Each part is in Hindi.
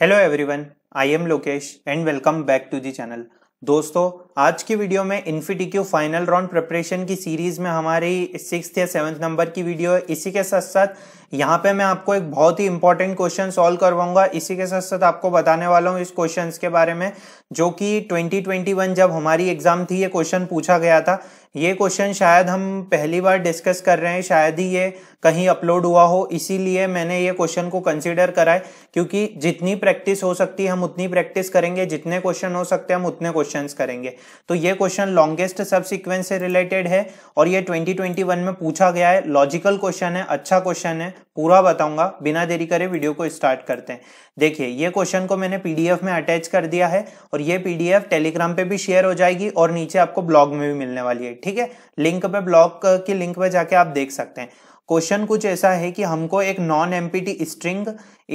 hello everyone I am Lokesh and welcome back to the channel दोस्तों आज की वीडियो में इन्फिटिक्यू फाइनल राउंड प्रिपरेशन की सीरीज में हमारी सिक्स या सेवन्थ नंबर की वीडियो है इसी के साथ साथ यहाँ पे मैं आपको एक बहुत ही इंपॉर्टेंट क्वेश्चन सॉल्व करवाऊंगा इसी के साथ साथ आपको बताने वाला हूँ इस क्वेश्चन के बारे में जो कि 2021 जब हमारी एग्जाम थी ये क्वेश्चन पूछा गया था ये क्वेश्चन शायद हम पहली बार डिस्कस कर रहे हैं शायद ही ये कहीं अपलोड हुआ हो इसीलिए मैंने ये क्वेश्चन को कंसीडर करा है क्योंकि जितनी प्रैक्टिस हो सकती है हम उतनी प्रैक्टिस करेंगे जितने क्वेश्चन हो सकते हैं हम उतने क्वेश्चंस करेंगे तो ये क्वेश्चन लॉन्गेस्ट सब सीक्वेंस से रिलेटेड है और ये 2021 में पूछा गया है लॉजिकल क्वेश्चन है अच्छा क्वेश्चन है पूरा बताऊंगा बिना देरी करे वीडियो को स्टार्ट करते हैं देखिए ये क्वेश्चन को मैंने पीडीएफ में अटैच कर दिया है और ये पीडीएफ टेलीग्राम पे भी शेयर हो जाएगी और नीचे आपको ब्लॉग में भी मिलने वाली है ठीक है लिंक पे ब्लॉग की लिंक पे जाके आप देख सकते हैं क्वेश्चन कुछ ऐसा है कि हमको एक non empty string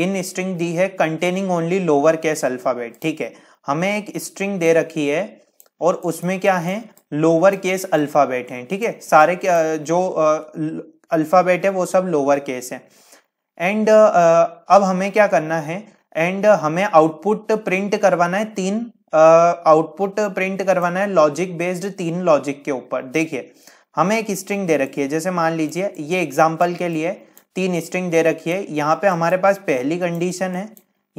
in string दी है containing only lower case alphabet ठीक है हमें एक स्ट्रिंग दे रखी है और उसमें क्या है लोअर केस अल्फ़ाबेट हैं ठीक है सारे जो अल्फ़ाबेट है वो सब लोअर केस है एंड अब हमें क्या करना है एंड हमें आउटपुट प्रिंट करवाना है तीन आउटपुट प्रिंट करवाना है लॉजिक बेस्ड तीन लॉजिक के ऊपर देखिए हमें एक स्ट्रिंग दे रखी है जैसे मान लीजिए ये एग्जाम्पल के लिए तीन स्ट्रिंग दे रखी है यहाँ पे हमारे पास पहली कंडीशन है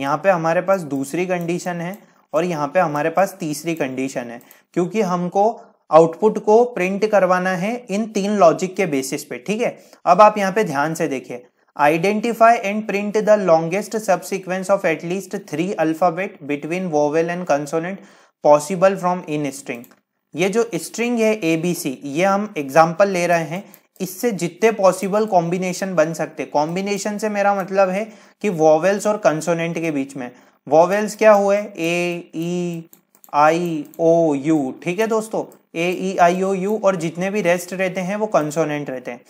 यहाँ पे हमारे पास दूसरी कंडीशन है और यहाँ पे हमारे पास तीसरी कंडीशन है क्योंकि हमको आउटपुट को प्रिंट करवाना है इन तीन लॉजिक के बेसिस पे ठीक है अब आप यहाँ पे ध्यान से देखिए identify and print the longest subsequence of at least three alphabet between vowel and consonant possible from in string ये जो स्ट्रिंग है ए बी सी ये हम एग्जाम्पल ले रहे हैं इससे जितने पॉसिबल कॉम्बिनेशन बन सकते कॉम्बिनेशन से मेरा मतलब है कि वोवेल्स और कंसोनेंट के बीच में वॉवेल्स क्या हुए ए ई आई ओ यू ठीक है दोस्तों ए ई आई ओ यू और जितने भी रेस्ट रहते हैं वो कंसोनेंट रहते हैं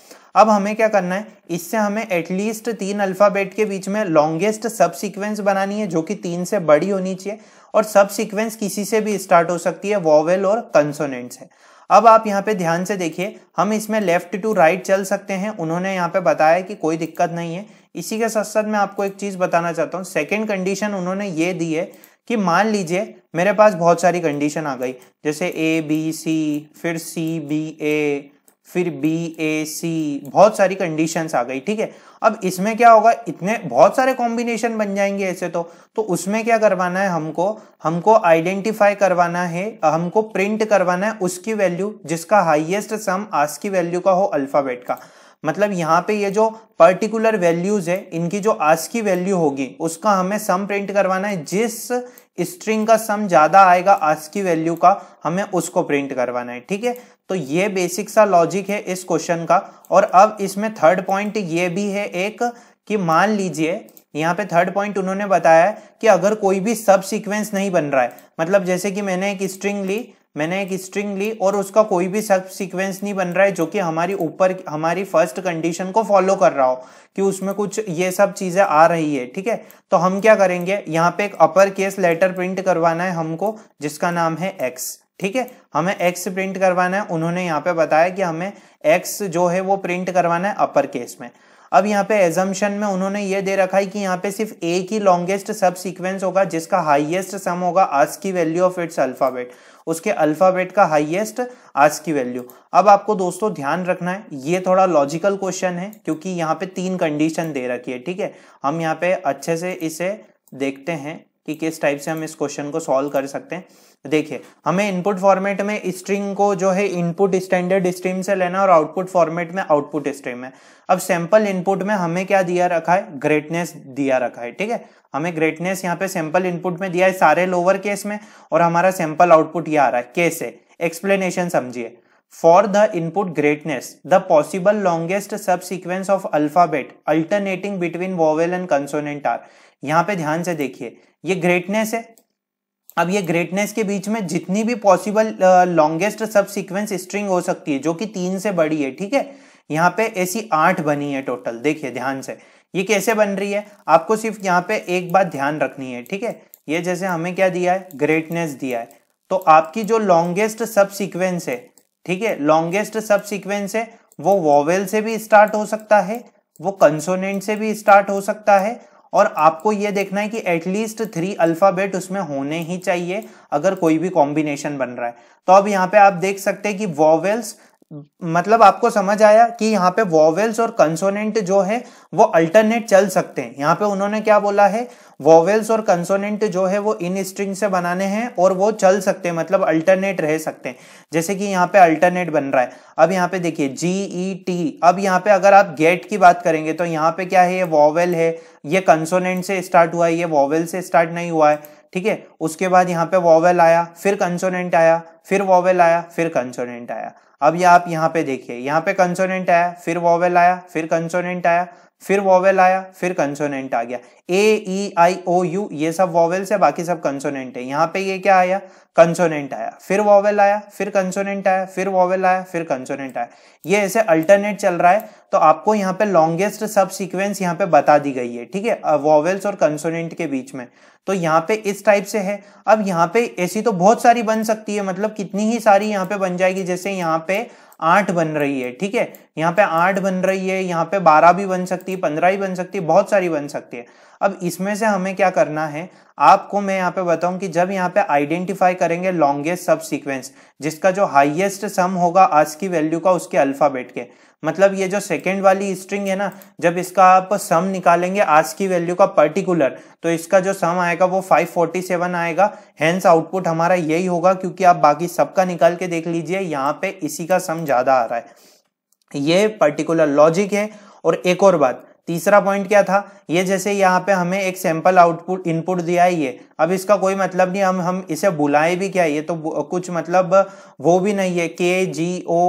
अब हमें क्या करना है इससे हमें एटलीस्ट तीन अल्फ़ाबेट के बीच में लॉन्गेस्ट सब सिक्वेंस बनानी है जो कि तीन से बड़ी होनी चाहिए और सब सिक्वेंस किसी से भी स्टार्ट हो सकती है वॉवेल और कंसोनेंट से अब आप यहाँ पे ध्यान से देखिए हम इसमें लेफ्ट टू राइट चल सकते हैं उन्होंने यहाँ पे बताया कि कोई दिक्कत नहीं है इसी के साथ साथ मैं आपको एक चीज़ बताना चाहता हूँ सेकेंड कंडीशन उन्होंने ये दी है कि मान लीजिए मेरे पास बहुत सारी कंडीशन आ गई जैसे ए बी सी फिर सी बी ए फिर बी ए सी बहुत सारी कंडीशंस आ गई ठीक है अब इसमें क्या होगा इतने बहुत सारे कॉम्बिनेशन बन जाएंगे ऐसे तो तो उसमें क्या करवाना है हमको हमको आइडेंटिफाई करवाना है हमको प्रिंट करवाना है उसकी वैल्यू जिसका हाईएस्ट सम आज की वैल्यू का हो अल्फाबेट का मतलब यहाँ पे ये जो पर्टिकुलर वैल्यूज है इनकी जो आज की वैल्यू होगी उसका हमें सम प्रिंट करवाना है जिस स्ट्रिंग का सम ज्यादा आएगा आज की वैल्यू का हमें उसको प्रिंट करवाना है ठीक है तो ये बेसिक सा लॉजिक है इस क्वेश्चन का और अब इसमें थर्ड पॉइंट ये भी है एक कि मान लीजिए यहाँ पे थर्ड पॉइंट उन्होंने बताया कि अगर कोई भी सब सीक्वेंस नहीं बन रहा है मतलब जैसे कि मैंने एक स्ट्रिंग ली मैंने एक स्ट्रिंग ली और उसका कोई भी सब सीक्वेंस नहीं बन रहा है जो कि हमारी ऊपर हमारी फर्स्ट कंडीशन को फॉलो कर रहा हो कि उसमें कुछ ये सब चीजें आ रही है ठीक है तो हम क्या करेंगे यहाँ पे एक अपर केस लेटर प्रिंट करवाना है हमको जिसका नाम है एक्स ठीक है हमें एक्स प्रिंट करवाना है उन्होंने यहाँ पे बताया कि हमें एक्स जो है वो प्रिंट करवाना है अपर केस में अब यहाँ पे एजम्पन में उन्होंने ये दे रखा है कि यहाँ पे सिर्फ ए की लॉन्गेस्ट सब सीक्वेंस होगा जिसका हाईएस्ट सम होगा आज की वैल्यू ऑफ इट्स अल्फाबेट उसके अल्फाबेट का हाईएस्ट आज की वैल्यू अब आपको दोस्तों ध्यान रखना है ये थोड़ा लॉजिकल क्वेश्चन है क्योंकि यहाँ पे तीन कंडीशन दे रखी है ठीक है हम यहाँ पे अच्छे से इसे देखते हैं कि किस टाइप से हम इस क्वेश्चन को सॉल्व कर सकते हैं देखिए हमें इनपुट फॉर्मेट में स्ट्रिंग को जो है इनपुट स्टैंडर्ड स्ट्रीम से लेना और आउटपुट फॉर्मेट में आउटपुट स्ट्रीम है अब सैंपल इनपुट में हमें क्या दिया रखा है ग्रेटनेस दिया रखा है ठीक है हमें ग्रेटनेस यहाँ पे सैंपल इनपुट में दिया है सारे लोअर केस में और हमारा सैंपल आउटपुट ये आ रहा है कैसे एक्सप्लेनेशन समझिए for the input greatness the possible longest subsequence of alphabet alternating between vowel and consonant are यहां पे ध्यान से देखिए ये ग्रेटनेस है अब ये ग्रेटनेस के बीच में जितनी भी possible longest subsequence string हो सकती है जो कि तीन से बड़ी है ठीक है यहाँ पे ऐसी आठ बनी है टोटल देखिए ध्यान से ये कैसे बन रही है आपको सिर्फ यहाँ पे एक बात ध्यान रखनी है ठीक है ये जैसे हमें क्या दिया है ग्रेटनेस दिया है तो आपकी जो लॉन्गेस्ट सब सीक्वेंस है ठीक है लॉन्गेस्ट सब सीक्वेंस है वो वॉवेल से भी स्टार्ट हो सकता है वो कंसोनेंट से भी स्टार्ट हो सकता है और आपको ये देखना है कि एटलीस्ट थ्री अल्फ़ाबेट उसमें होने ही चाहिए अगर कोई भी कॉम्बिनेशन बन रहा है तो अब यहाँ पे आप देख सकते हैं कि वॉवेल्स मतलब आपको समझ आया कि यहाँ पे वॉवेल्स और कंसोनेंट जो है वो अल्टरनेट चल सकते हैं यहाँ पे उन्होंने क्या बोला है वॉवेल्स और कंसोनेंट जो है वो इन स्ट्रिंग से बनाने हैं और वो चल सकते हैं मतलब अल्टरनेट रह सकते हैं जैसे कि यहाँ पे अल्टरनेट बन रहा है अब यहाँ पे देखिए जी ई टी अब यहाँ पे अगर आप गेट की बात करेंगे तो यहाँ पे क्या है ये वॉवेल है ये कंसोनेंट से स्टार्ट हुआ है ये वॉवेल से स्टार्ट नहीं हुआ है ठीक है उसके बाद यहाँ पे वॉवेल आया फिर कंसोनेंट आया फिर वॉवेल आया फिर कंसोनेंट आया अब ये आप यहाँ पे देखिए यहाँ पे कंसोनेंट आया फिर वोवेल आया फिर कंसोनेंट आया फिर वॉवेल आया फिर कंसोनेंट आ गया ए ई आई ओ यू ये सब वॉवेल्स है बाकी सब कंसोनेंट है यहाँ पे ये क्या आया कंसोनेंट आया फिर वॉवेल आया फिर कंसोनेंट आया फिर वॉवेल आया फिर कंसोनेंट आया ये ऐसे अल्टरनेट चल रहा है तो आपको यहाँ पे लॉन्गेस्ट सब सिक्वेंस यहाँ पे बता दी गई है ठीक है वॉवेल्स और कंसोनेंट के बीच में तो यहाँ पे इस टाइप से है अब यहाँ पे ऐसी तो बहुत सारी बन सकती है मतलब कितनी ही सारी यहाँ पे बन जाएगी जैसे यहाँ पे आठ बन रही है ठीक है यहाँ पे आठ बन रही है यहाँ पे बारह भी बन सकती है पंद्रह ही बन सकती है बहुत सारी बन सकती है अब इसमें से हमें क्या करना है आपको मैं यहाँ पे बताऊं कि जब यहाँ पे आइडेंटिफाई करेंगे लॉन्गेस्ट सब सीक्वेंस जिसका जो हाइएस्ट सम होगा आज की वैल्यू का उसके अल्फाबेट के मतलब ये जो सेकेंड वाली स्ट्रिंग है ना जब इसका आप सम निकालेंगे आज की वैल्यू का पर्टिकुलर तो इसका जो सम आएगा वो 547 आएगा हैंस आउटपुट हमारा यही होगा क्योंकि आप बाकी सबका निकाल के देख लीजिए यहाँ पे इसी का सम ज्यादा आ रहा है ये पर्टिकुलर लॉजिक है और एक और बात तीसरा पॉइंट क्या था ये जैसे यहाँ पे हमें एक सैंपल आउटपुट इनपुट दिया है ये अब इसका कोई मतलब नहीं हम हम इसे बुलाए भी क्या ये तो कुछ मतलब वो भी नहीं है के जी ओ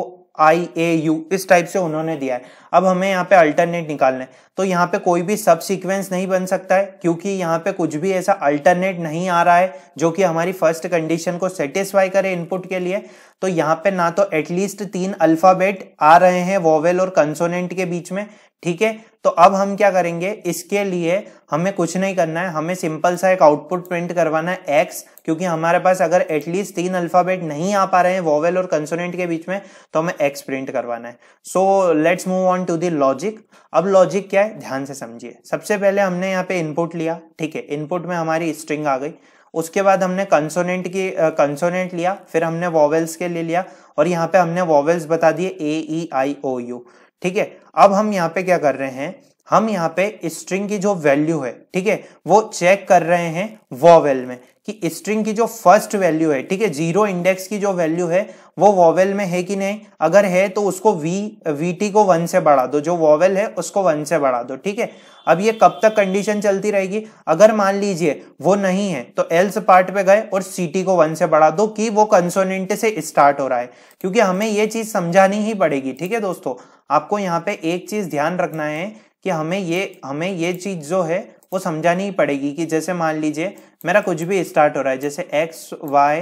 आई ए यू इस टाइप से उन्होंने दिया है अब हमें यहाँ पे अल्टरनेट निकालना है तो यहाँ पे कोई भी सब सीक्वेंस नहीं बन सकता है क्योंकि यहाँ पे कुछ भी ऐसा अल्टरनेट नहीं आ रहा है जो कि हमारी फर्स्ट कंडीशन को सेटिस्फाई करे इनपुट के लिए तो यहाँ पे ना तो एटलीस्ट तीन अल्फाबेट आ रहे हैं वोवेल और कंसोनेंट के बीच में ठीक है तो अब हम क्या करेंगे इसके लिए हमें कुछ नहीं करना है हमें सिंपल सा एक आउटपुट प्रिंट करवाना है एक्स क्योंकि हमारे पास अगर एटलीस्ट तीन अल्फाबेट नहीं आ पा रहे हैं वॉवेल और कंसोनेंट के बीच में तो हमें एक्स प्रिंट करवाना है so let's move on to the logic अब लॉजिक क्या है ध्यान से समझिए सबसे पहले हमने यहाँ पे इनपुट लिया ठीक है इनपुट में हमारी स्ट्रिंग आ गई उसके बाद हमने कंसोनेंट की कंसोनेंट लिया फिर हमने वॉवेल्स के लिए लिया और यहाँ पे हमने वॉवेल्स बता दिए ए ई आई ओ यू ठीक है अब हम यहाँ पे क्या कर रहे हैं हम यहाँ पे स्ट्रिंग की जो वैल्यू है ठीक है वो चेक कर रहे हैं वॉवेल में कि स्ट्रिंग की जो फर्स्ट वैल्यू है ठीक है जीरो इंडेक्स की जो वैल्यू है वो वॉवेल में है कि नहीं अगर है तो उसको वी वी टी को वन से बढ़ा दो जो वॉवेल है उसको वन से बढ़ा दो ठीक है अब ये कब तक कंडीशन चलती रहेगी अगर मान लीजिए वो नहीं है तो एल्स पार्ट पे गए और सी टी को वन से बढ़ा दो कि वो कंसोनेंट से स्टार्ट हो रहा है क्योंकि हमें ये चीज समझानी ही पड़ेगी ठीक है दोस्तों आपको यहाँ पे एक चीज ध्यान रखना है कि हमें ये हमें ये चीज जो है वो समझानी ही पड़ेगी कि जैसे मान लीजिए मेरा कुछ भी स्टार्ट हो रहा है जैसे एक्स वाई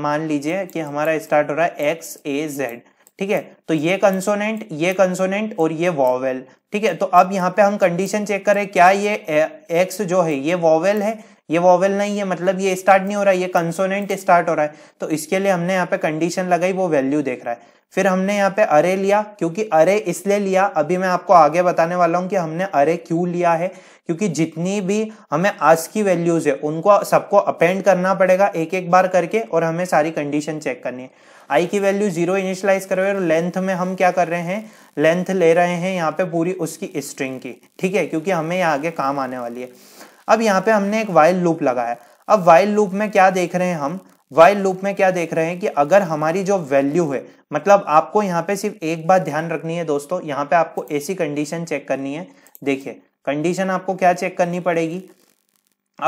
मान लीजिए कि हमारा स्टार्ट हो रहा है एक्स ए जेड ठीक है तो ये कंसोनेंट ये कंसोनेंट और ये वॉवेल ठीक है तो अब यहाँ पे हम कंडीशन चेक करें क्या ये एक्स जो है ये वॉवेल है ये वॉवेल नहीं है मतलब ये स्टार्ट नहीं हो रहा है ये कंसोनेंट स्टार्ट हो रहा है तो इसके लिए हमने यहाँ पे कंडीशन लगाई वो वैल्यू देख रहा है फिर हमने यहाँ पे अरे लिया क्योंकि अरे इसलिए लिया अभी मैं आपको आगे बताने वाला हूँ कि हमने अरे क्यों लिया है क्योंकि जितनी भी हमें आज की वैल्यूज है उनको सबको अपेंड करना पड़ेगा एक एक बार करके और हमें सारी कंडीशन चेक करनी है आई की वैल्यू जीरो इनिशलाइज कर रहे हैं और लेंथ में हम क्या कर रहे हैं लेंथ ले रहे हैं यहाँ पे पूरी उसकी स्ट्रिंग की ठीक है क्योंकि हमें यहाँ आगे काम आने वाली है अब यहाँ पे हमने एक वाइल लूप लगाया अब वाइल लूप में क्या देख रहे हैं हम वाइल लूप में क्या देख रहे हैं कि अगर हमारी जो वैल्यू है मतलब आपको यहाँ पे सिर्फ एक बात ध्यान रखनी है दोस्तों यहाँ पे आपको ऐसी कंडीशन चेक करनी है देखिए कंडीशन आपको क्या चेक करनी पड़ेगी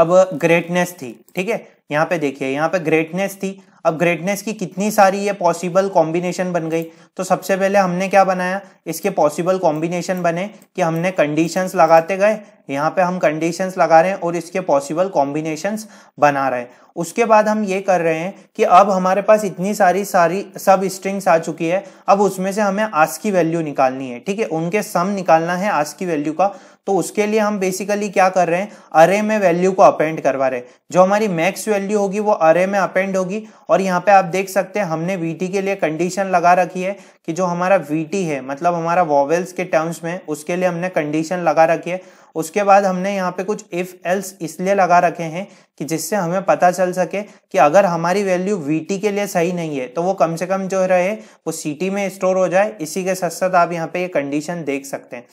अब ग्रेटनेस थी ठीक है यहाँ पे देखिए यहाँ पे ग्रेटनेस थी अब ग्रेटनेस की कितनी सारी ये पॉसिबल कॉम्बिनेशन बन गई तो सबसे पहले हमने क्या बनाया इसके पॉसिबल कॉम्बिनेशन बने कि हमने कंडीशंस लगाते गए यहाँ पे हम कंडीशंस लगा रहे हैं और इसके पॉसिबल कॉम्बिनेशंस बना रहे हैं उसके बाद हम ये कर रहे हैं कि अब हमारे पास इतनी सारी सारी सब स्ट्रिंग्स आ चुकी है अब उसमें से हमें आस की वैल्यू निकालनी है ठीक है उनके सम निकालना है आस की वैल्यू का तो उसके लिए हम बेसिकली क्या कर रहे हैं अरे में वैल्यू को अपेंड करवा रहे हैं जो हमारी मैक्स वैल्यू होगी वो अरे में अपेंड होगी और यहाँ पे आप देख सकते हैं हमने वीटी के लिए कंडीशन लगा रखी है कि जो हमारा वी है मतलब हमारा वॉवेल्स के टर्म्स में उसके लिए हमने कंडीशन लगा रखी है उसके बाद हमने यहाँ पे कुछ इफ एल्स इसलिए लगा रखे हैं कि जिससे हमें पता चल सके कि अगर हमारी वैल्यू वी के लिए सही नहीं है तो वो कम से कम जो रहे वो सी में स्टोर हो जाए इसी के साथ साथ आप यहाँ पे ये यह कंडीशन देख सकते हैं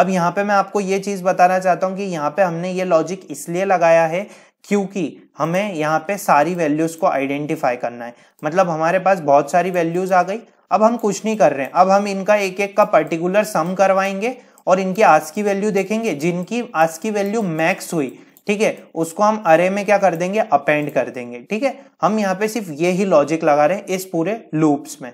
अब यहाँ पे मैं आपको ये चीज़ बताना चाहता हूँ कि यहाँ पे हमने ये लॉजिक इसलिए लगाया है क्योंकि हमें यहाँ पे सारी वैल्यूज़ को आइडेंटिफाई करना है मतलब हमारे पास बहुत सारी वैल्यूज़ आ गई अब हम कुछ नहीं कर रहे हैं अब हम इनका एक एक का पर्टिकुलर सम करवाएंगे और इनकी आज की वैल्यू देखेंगे जिनकी आज की वैल्यू मैक्स हुई ठीक है उसको हम अरे में क्या कर देंगे अपेंड कर देंगे ठीक है हम यहाँ पे सिर्फ ये ही लॉजिक लगा रहे हैं इस पूरे लूप्स में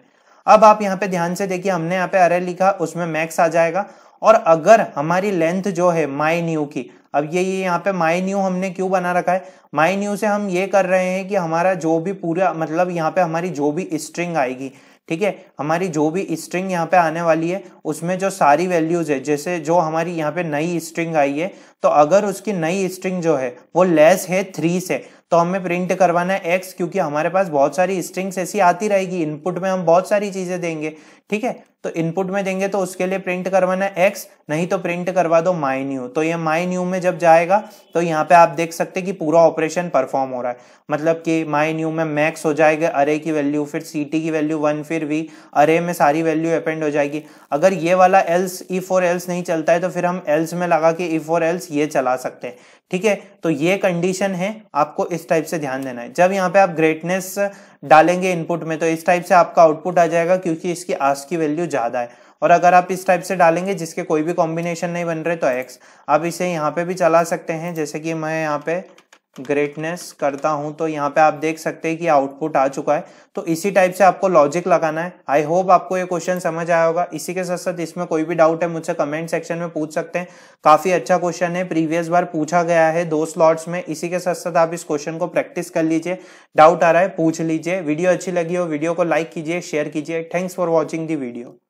अब आप यहाँ पे ध्यान से देखिए हमने यहाँ पे अरे लिखा उसमें मैक्स आ जाएगा और अगर हमारी लेंथ जो है माई न्यू की अब ये ये यहाँ पे माई न्यू हमने क्यों बना रखा है माई न्यू से हम ये कर रहे हैं कि हमारा जो भी पूरा मतलब यहाँ पे हमारी जो भी स्ट्रिंग आएगी ठीक है हमारी जो भी स्ट्रिंग यहाँ पे आने वाली है उसमें जो सारी वैल्यूज है जैसे जो हमारी यहाँ पे नई स्ट्रिंग आई है तो अगर उसकी नई स्ट्रिंग जो है वो लेस है थ्री से तो हमें प्रिंट करवाना है एक्स क्योंकि हमारे पास बहुत सारी स्ट्रिंग्स ऐसी आती रहेगी इनपुट में हम बहुत सारी चीजें देंगे ठीक है तो इनपुट में देंगे तो उसके लिए प्रिंट करवाना है एक्स नहीं तो प्रिंट करवा दो माई न्यू तो ये माई न्यू में जब जाएगा तो यहाँ पे आप देख सकते हैं कि पूरा ऑपरेशन परफॉर्म हो रहा है मतलब कि माई न्यू में मैक्स हो जाएगा अरे की वैल्यू फिर सी टी की वैल्यू वन फिर वी अरे में सारी वैल्यू अपेंड हो जाएगी अगर ये वाला एल्स ई फोर एल्स नहीं चलता है तो फिर हम एल्स में लगा के ई फोर एल्स ये चला सकते हैं ठीक है तो ये कंडीशन है आपको इस टाइप से ध्यान देना है जब यहाँ पे आप ग्रेटनेस डालेंगे इनपुट में तो इस टाइप से आपका आउटपुट आ जाएगा क्योंकि इसकी आस की वैल्यू ज्यादा है और अगर आप इस टाइप से डालेंगे जिसके कोई भी कॉम्बिनेशन नहीं बन रहे तो एक्स आप इसे यहाँ पे भी चला सकते हैं जैसे कि मैं यहाँ पे ग्रेटनेस करता हूं तो यहाँ पे आप देख सकते हैं कि आउटपुट आ चुका है तो इसी टाइप से आपको लॉजिक लगाना है आई होप आपको ये क्वेश्चन समझ आया होगा इसी के साथ साथ इसमें कोई भी डाउट है मुझसे कमेंट सेक्शन में पूछ सकते हैं काफी अच्छा क्वेश्चन है प्रीवियस बार पूछा गया है दो स्लॉट्स में इसी के साथ साथ आप इस क्वेश्चन को प्रैक्टिस कर लीजिए डाउट आ रहा है पूछ लीजिए वीडियो अच्छी लगी हो वीडियो को लाइक कीजिए शेयर कीजिए thanks for watching the video